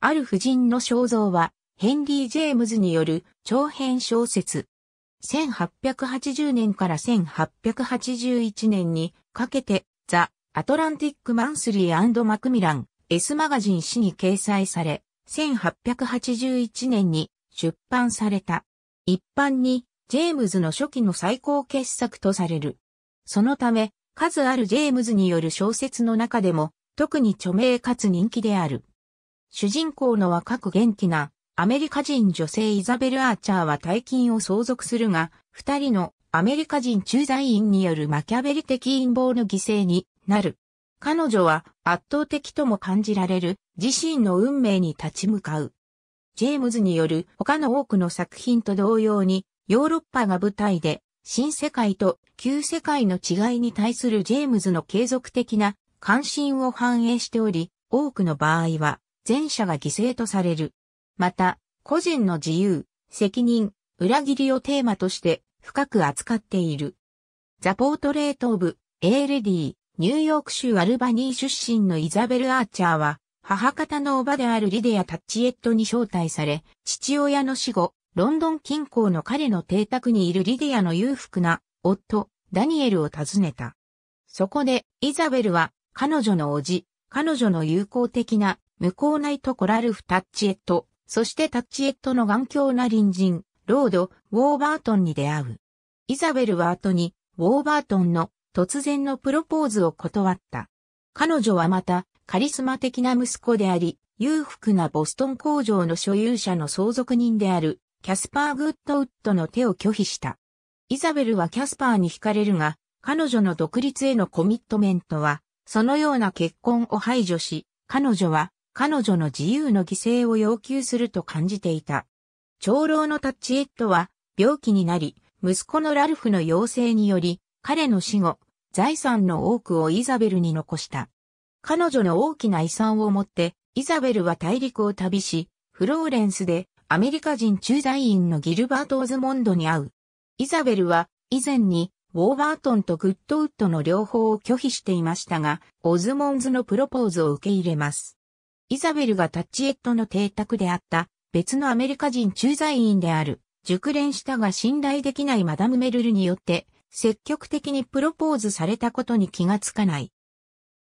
ある婦人の肖像は、ヘンリー・ジェームズによる長編小説。1880年から1881年にかけて、ザ・アトランティック・マンスリーマクミラン、S マガジン誌に掲載され、1881年に出版された。一般に、ジェームズの初期の最高傑作とされる。そのため、数あるジェームズによる小説の中でも、特に著名かつ人気である。主人公の若く元気なアメリカ人女性イザベル・アーチャーは大金を相続するが、二人のアメリカ人駐在員によるマキャベリ的陰謀の犠牲になる。彼女は圧倒的とも感じられる自身の運命に立ち向かう。ジェームズによる他の多くの作品と同様に、ヨーロッパが舞台で新世界と旧世界の違いに対するジェームズの継続的な関心を反映しており、多くの場合は全者が犠牲とされる。また、個人の自由、責任、裏切りをテーマとして深く扱っている。ザ・ポートレート・オブ・エーレディニューヨーク州アルバニー出身のイザベル・アーチャーは、母方のおばであるリディア・タッチエットに招待され、父親の死後、ロンドン近郊の彼の邸宅にいるリディアの裕福な夫、ダニエルを訪ねた。そこで、イザベルは、彼女の叔父、彼女の友好的な無効ナイトコラルフ・タッチエット、そしてタッチエットの頑強な隣人、ロード・ウォーバートンに出会う。イザベルは後に、ウォーバートンの突然のプロポーズを断った。彼女はまた、カリスマ的な息子であり、裕福なボストン工場の所有者の相続人である、キャスパー・グッドウッドの手を拒否した。イザベルはキャスパーに惹かれるが、彼女の独立へのコミットメントは、そのような結婚を排除し、彼女は彼女の自由の犠牲を要求すると感じていた。長老のタッチエットは病気になり、息子のラルフの要請により、彼の死後、財産の多くをイザベルに残した。彼女の大きな遺産を持って、イザベルは大陸を旅し、フローレンスでアメリカ人駐在員のギルバート・オズモンドに会う。イザベルは以前にウォーバートンとグッドウッドの両方を拒否していましたが、オズモンズのプロポーズを受け入れます。イザベルがタッチエットの邸宅であった別のアメリカ人駐在員である熟練したが信頼できないマダムメルルによって積極的にプロポーズされたことに気がつかない。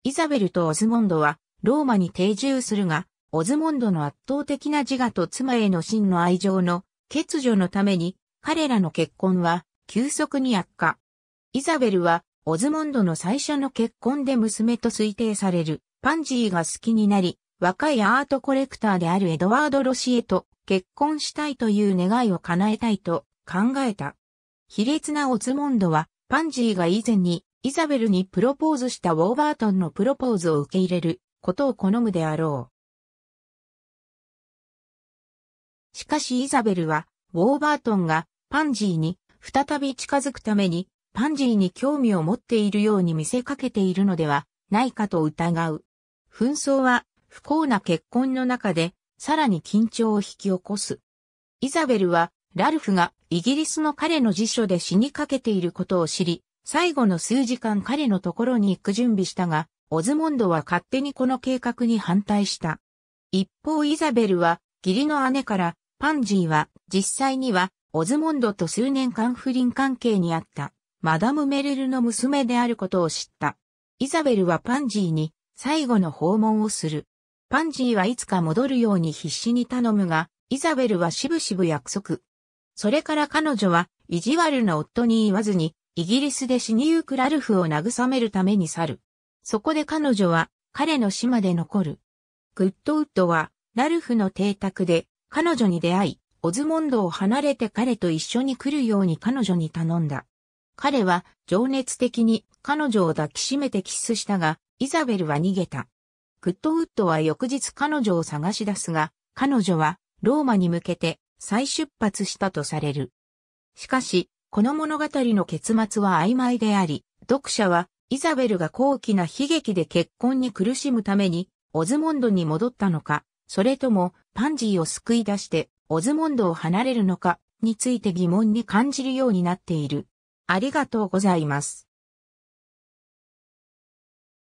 イザベルとオズモンドはローマに定住するが、オズモンドの圧倒的な自我と妻への真の愛情の欠如のために彼らの結婚は急速に悪化。イザベルはオズモンドの最初の結婚で娘と推定されるパンジーが好きになり、若いアートコレクターであるエドワード・ロシエと結婚したいという願いを叶えたいと考えた。卑劣なオズモンドは、パンジーが以前にイザベルにプロポーズしたウォーバートンのプロポーズを受け入れることを好むであろう。しかしイザベルは、ウォーバートンがパンジーに再び近づくために、パンジーに興味を持っているように見せかけているのではないかと疑う。紛争は不幸な結婚の中で、さらに緊張を引き起こす。イザベルは、ラルフがイギリスの彼の辞書で死にかけていることを知り、最後の数時間彼のところに行く準備したが、オズモンドは勝手にこの計画に反対した。一方イザベルは、義理の姉から、パンジーは実際にはオズモンドと数年間不倫関係にあったマダムメレルの娘であることを知った。イザベルはパンジーに最後の訪問をする。パンジーはいつか戻るように必死に頼むが、イザベルはしぶしぶ約束。それから彼女は意地悪な夫に言わずに、イギリスで死にゆくラルフを慰めるために去る。そこで彼女は彼の島で残る。グッドウッドはラルフの邸宅で彼女に出会い、オズモンドを離れて彼と一緒に来るように彼女に頼んだ。彼は情熱的に彼女を抱きしめてキスしたが、イザベルは逃げた。グッドウッドは翌日彼女を探し出すが、彼女はローマに向けて再出発したとされる。しかし、この物語の結末は曖昧であり、読者はイザベルが高貴な悲劇で結婚に苦しむためにオズモンドに戻ったのか、それともパンジーを救い出してオズモンドを離れるのかについて疑問に感じるようになっている。ありがとうございます。